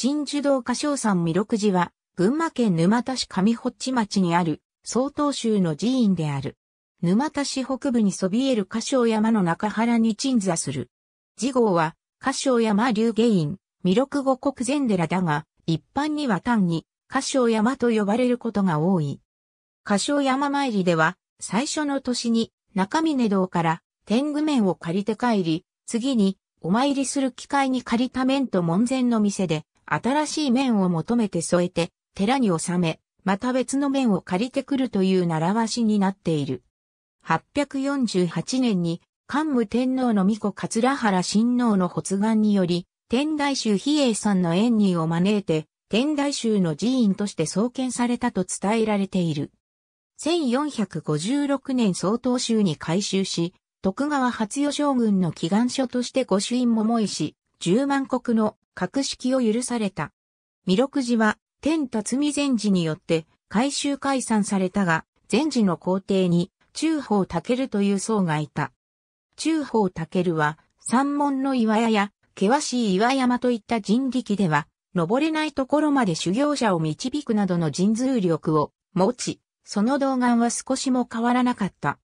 鎮守堂歌唱山弥勒寺は、群馬県沼田市上ホッチ町にある、曹洞州の寺院である。沼田市北部にそびえる歌唱山の中原に鎮座する。寺号は、歌唱山流下院、弥勒五国禅寺だが、一般には単に、歌唱山と呼ばれることが多い。歌唱山参りでは、最初の年に、中峰堂から天狗面を借りて帰り、次に、お参りする機会に借りた面と門前の店で、新しい面を求めて添えて、寺に納め、また別の面を借りてくるという習わしになっている。848年に、桓武天皇の御子桂原親王の発願により、天台宗比叡山の縁人を招いて、天台宗の寺院として創建されたと伝えられている。1456年総統宗に改修し、徳川初代将軍の祈願書として御朱印桃石、十万石の格式を許された。弥勒寺は天辰巳禅寺によって改修解散されたが、禅寺の皇帝に中宝武という僧がいた。中宝武は山門の岩屋や険しい岩山といった人力では、登れないところまで修行者を導くなどの人通力を持ち、その動眼は少しも変わらなかった。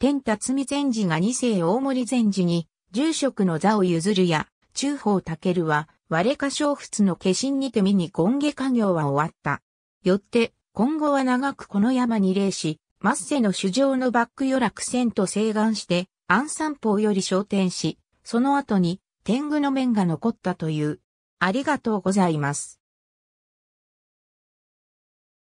天辰巳禅寺が二世大森禅寺に住職の座を譲るや、中宝武は我化粧仏の化身にて見に権下家業は終わった。よって、今後は長くこの山に礼し、マッセの主上のバック予落戦と請願して、安三方より昇天し、その後に天狗の面が残ったという。ありがとうございます。